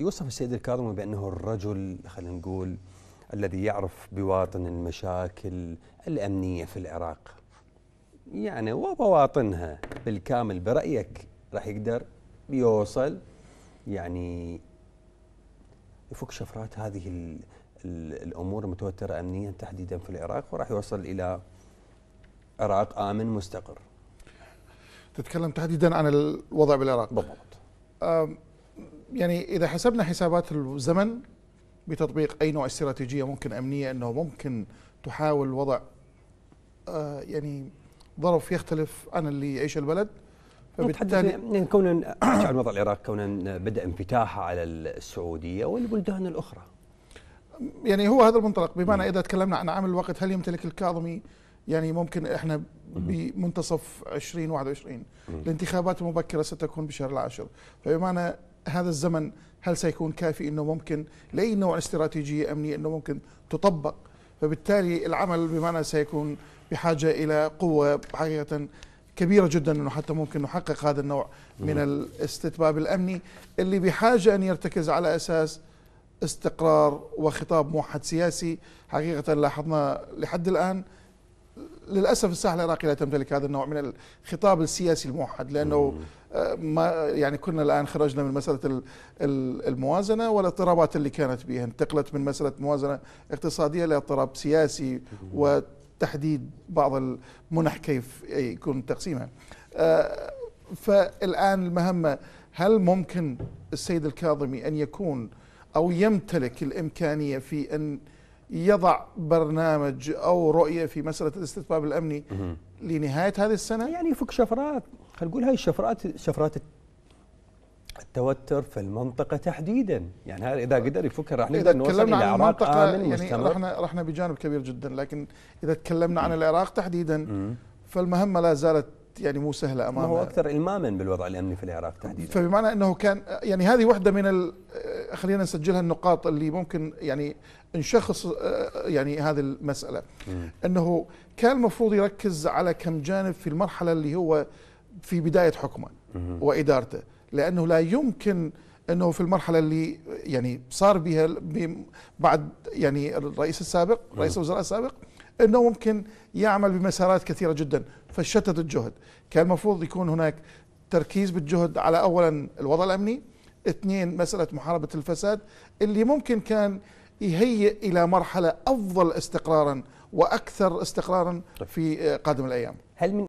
يوصف السيد الكاظمي بأنه الرجل خلينا نقول الذي يعرف بواطن المشاكل الأمنية في العراق يعني وبواطنها بالكامل برأيك راح يقدر يوصل يعني يفك شفرات هذه الـ الـ الأمور المتوترة أمنيا تحديدا في العراق وراح يوصل إلى عراق آمن مستقر تتكلم تحديدا عن الوضع بالعراق بالضبط يعني اذا حسبنا حسابات الزمن بتطبيق اي نوع استراتيجيه ممكن امنيه انه ممكن تحاول وضع آه يعني ظرف يختلف عن اللي يعيش البلد فبالتالي يعني كون على وضع العراق كونا بدا انفتاحه على السعوديه والبلدان الاخرى يعني هو هذا المنطلق بمعنى نعم. اذا تكلمنا عن عامل الوقت هل يمتلك الكاظمي يعني ممكن احنا بمنتصف 2021 الانتخابات المبكره ستكون بشهر العاشر فبمعنى هذا الزمن هل سيكون كافي انه ممكن لاي نوع استراتيجيه امنيه انه ممكن تطبق فبالتالي العمل بمعنى سيكون بحاجه الى قوه حقيقه كبيره جدا انه حتى ممكن نحقق هذا النوع من الاستتباب الامني اللي بحاجه ان يرتكز على اساس استقرار وخطاب موحد سياسي حقيقه لاحظنا لحد الان للاسف الساحه العراقيه لا تمتلك هذا النوع من الخطاب السياسي الموحد لانه آه، ما يعني كنا الان خرجنا من مساله الموازنه والاضطرابات اللي كانت بها انتقلت من مساله موازنه اقتصاديه الى اضطراب سياسي وتحديد بعض المنح كيف يكون تقسيمها. آه، فالان المهمه هل ممكن السيد الكاظمي ان يكون او يمتلك الامكانيه في ان يضع برنامج او رؤيه في مساله الاستتباب الامني لنهايه هذه السنه؟ يعني يفك شفرات خلينا نقول هاي الشفرات شفرات التوتر في المنطقه تحديدا يعني هذا اذا قدر يفكها راح نقدر نوصل الى عراق المنطقه آمن يعني مستمر. رحنا رحنا بجانب كبير جدا لكن اذا تكلمنا عن العراق تحديدا فالمهمه لا زالت يعني مو سهله امامنا هو اكثر الماما بالوضع الامني في العراق تحديدا فبمعنى انه كان يعني هذه واحده من خلينا نسجلها النقاط اللي ممكن يعني نشخص آه، آه، يعني هذه المساله انه كان المفروض يركز على كم جانب في المرحله اللي هو في بدايه حكمه وادارته لانه لا يمكن انه في المرحله اللي يعني صار بها بعد يعني الرئيس السابق رئيس الوزراء السابق انه ممكن يعمل بمسارات كثيره جدا فشتت الجهد كان المفروض يكون هناك تركيز بالجهد على اولا الوضع الامني اثنين مسألة محاربة الفساد اللي ممكن كان يهيئ إلى مرحلة أفضل استقرارا وأكثر استقرارا طيب. في قادم الأيام هل من